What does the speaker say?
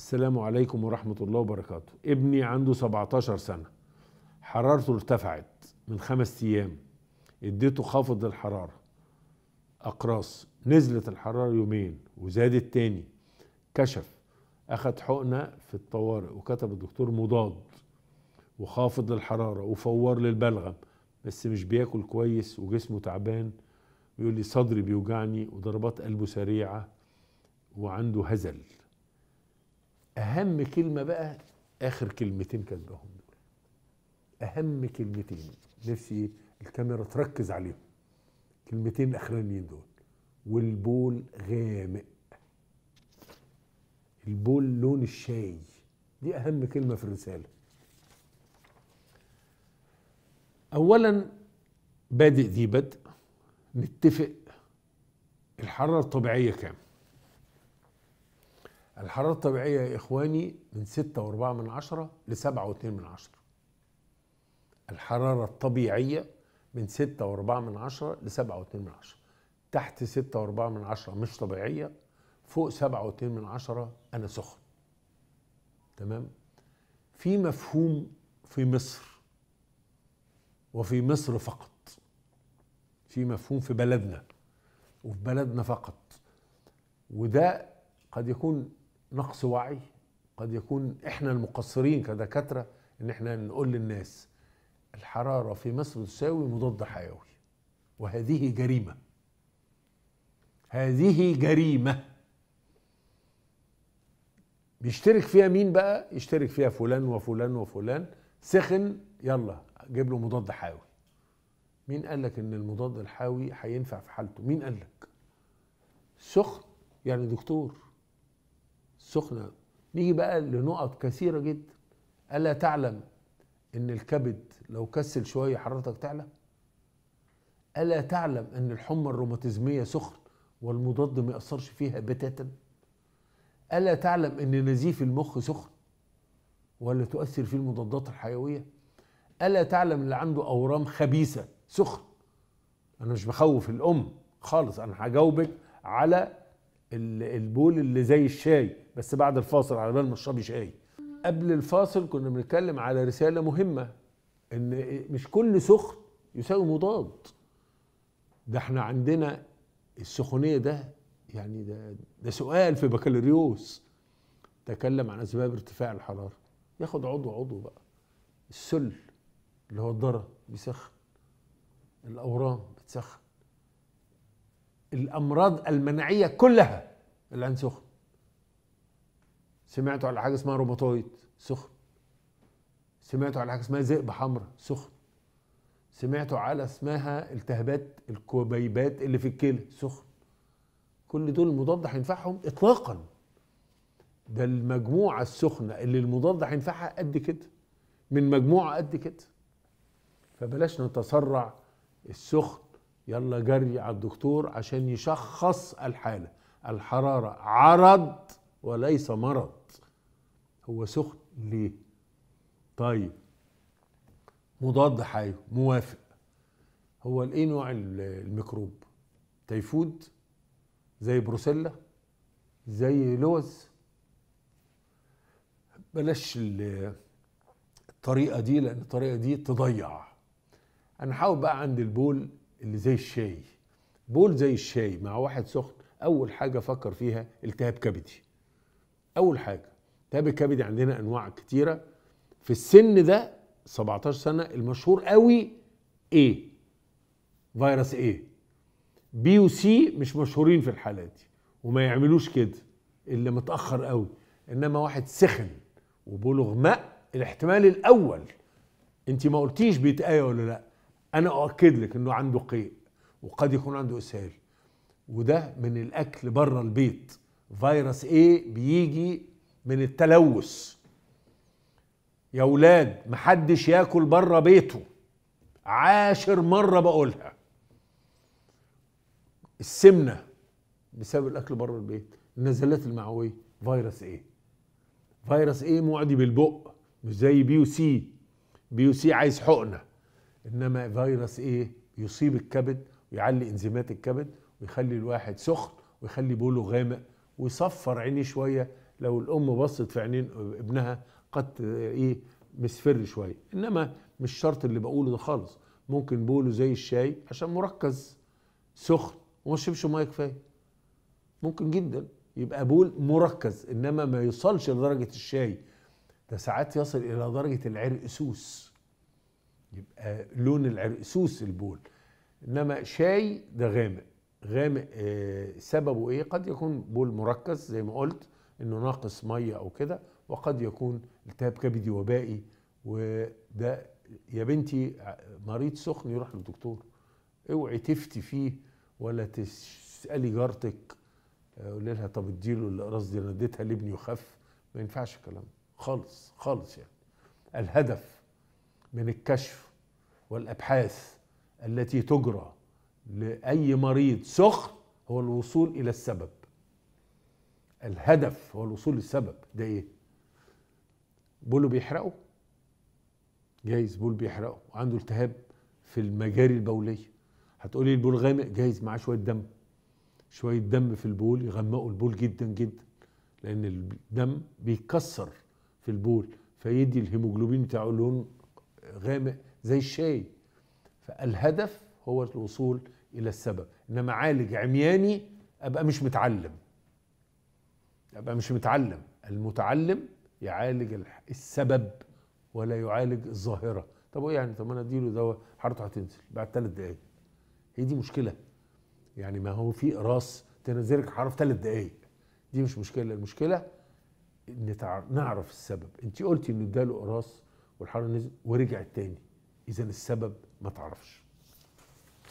السلام عليكم ورحمة الله وبركاته ابني عنده 17 سنة حرارته ارتفعت من خمس أيام اديته خفض الحرارة أقراص نزلت الحرارة يومين وزادت تاني كشف أخد حقنة في الطوارئ وكتب الدكتور مضاد وخافض للحرارة وفور للبلغم بس مش بياكل كويس وجسمه تعبان ويقول لي صدري بيوجعني وضربات قلبه سريعة وعنده هزل اهم كلمه بقى اخر كلمتين كاتباهم دول اهم كلمتين نفسي الكاميرا تركز عليهم كلمتين الاخرانيين دول والبول غامق البول لون الشاي دي اهم كلمه في الرساله اولا بادئ ذي بدء نتفق الحراره الطبيعيه كام الحرارة الطبيعية يا إخواني من ستة وأربعة من عشرة لسبعة واتنين من عشرة الحرارة الطبيعية من ستة وأربعة من عشرة لسبعة واتنين من عشرة تحت ستة وأربعة من عشرة مش طبيعية فوق سبعة واتنين من عشرة أنا سخن تمام في مفهوم في مصر وفي مصر فقط في مفهوم في بلدنا وفي بلدنا فقط وده قد يكون نقص وعي قد يكون احنا المقصرين كدكاتره ان احنا نقول للناس الحراره في مصر تساوي مضاد حيوي وهذه جريمه هذه جريمه بيشترك فيها مين بقى يشترك فيها فلان وفلان وفلان سخن يلا جيب له مضاد حيوي مين قال لك ان المضاد الحيوي هينفع في حالته مين قال لك سخن يعني دكتور سخنة نيجي بقى لنقط كثيرة جدا ألا تعلم إن الكبد لو كسل شوية حرارتك تعلى ألا تعلم إن الحمى الروماتيزمية سخن والمضاد ما يأثرش فيها بتاتا ألا تعلم إن نزيف المخ سخن ولا تؤثر فيه المضادات الحيوية ألا تعلم اللي عنده أورام خبيثة سخن أنا مش بخوف الأم خالص أنا هجاوبك على البول اللي زي الشاي بس بعد الفاصل على بال ما تشربي شاي قبل الفاصل كنا بنتكلم على رساله مهمه ان مش كل سخن يساوي مضاد ده احنا عندنا السخونيه ده يعني ده ده سؤال في بكالوريوس تكلم عن اسباب ارتفاع الحراره ياخد عضو عضو بقى السل اللي هو الضرر بيسخن الاورام بتسخن الامراض المناعيه كلها الان سخن سمعتوا على حاجه اسمها روماتويد سخن سمعتوا على حاجه اسمها ذئب حمراء سخن سمعتوا على اسمها التهابات الكبيبات اللي في الكلى سخن كل دول المضاد هينفعهم اطلاقا ده المجموعه السخنه اللي المضاد هينفعها قد كده من مجموعه قد كده فبلاش نتسرع السخن يلا جري على الدكتور عشان يشخص الحاله الحراره عرض وليس مرض هو سخن ليه طيب مضاد حيوي موافق هو الايه نوع الميكروب تيفود زي بروسيلا زي لوز بلاش الطريقه دي لان الطريقه دي تضيع انا حاول بقى عند البول اللي زي الشاي بول زي الشاي مع واحد سخن اول حاجه فكر فيها التهاب كبدي اول حاجه التهاب الكبدي عندنا انواع كتيره في السن ده 17 سنه المشهور قوي ايه فيروس ايه بي وسي مش مشهورين في الحالات دي وما يعملوش كده اللي متاخر قوي انما واحد سخن وبلغ ماء الاحتمال الاول انت ما قلتيش بيتقايا ولا لا انا اؤكد لك انه عنده قيء وقد يكون عنده اسهال وده من الاكل بره البيت فيروس ايه بيجي من التلوث يا ولاد محدش ياكل بره بيته عاشر مرة بقولها السمنة بسبب الأكل بره البيت النزلات المعوية فيروس ايه فيروس ايه معدي بالبق مش زي بيو سي بيو سي عايز حقنة إنما فيروس ايه يصيب الكبد ويعلي انزيمات الكبد ويخلي الواحد سخن ويخلي بوله غامق ويصفر عينيه شوية لو الام بصت في عينين ابنها قد ايه مسفر شويه انما مش شرط اللي بقوله ده خالص ممكن بقوله زي الشاي عشان مركز سخن وما تشربش ميه كفايه ممكن جدا يبقى بول مركز انما ما يوصلش لدرجه الشاي ده ساعات يصل الى درجه العرقسوس يبقى لون العرقسوس البول انما شاي ده غامق غامق آه سببه ايه قد يكون بول مركز زي ما قلت انه ناقص ميه او كده وقد يكون التهاب كبدي وبائي وده يا بنتي مريض سخن يروح للدكتور اوعي تفتي فيه ولا تسالي جارتك آه، قول لها طب اديله الاقراص دي انا اديتها لابني وخف ما ينفعش الكلام خالص خالص يعني الهدف من الكشف والابحاث التي تجرى لاي مريض سخن هو الوصول الى السبب الهدف هو الوصول للسبب ده ايه بوله بيحرقه جايز بول بيحرقه عنده التهاب في المجاري البوليه هتقولي البول غامق جايز معاه شويه دم شويه دم في البول يغمقوا البول جدا جدا لان الدم بيتكسر في البول فيدي الهيموجلوبين بتاعه لون غامق زي الشاي فالهدف هو الوصول الى السبب انما عالج عمياني ابقى مش متعلم يبقى يعني مش متعلم المتعلم يعالج السبب ولا يعالج الظاهره طب ايه يعني طب ما انا اديله دواء حرته هتنزل بعد ثلاث دقائق هي دي مشكله يعني ما هو في قراص تنزلك حرف ثلاث دقائق دي مش مشكله المشكله ان نعرف السبب انت قلتي انه اداله قراص والحراره نزل ورجعت تاني اذا السبب ما تعرفش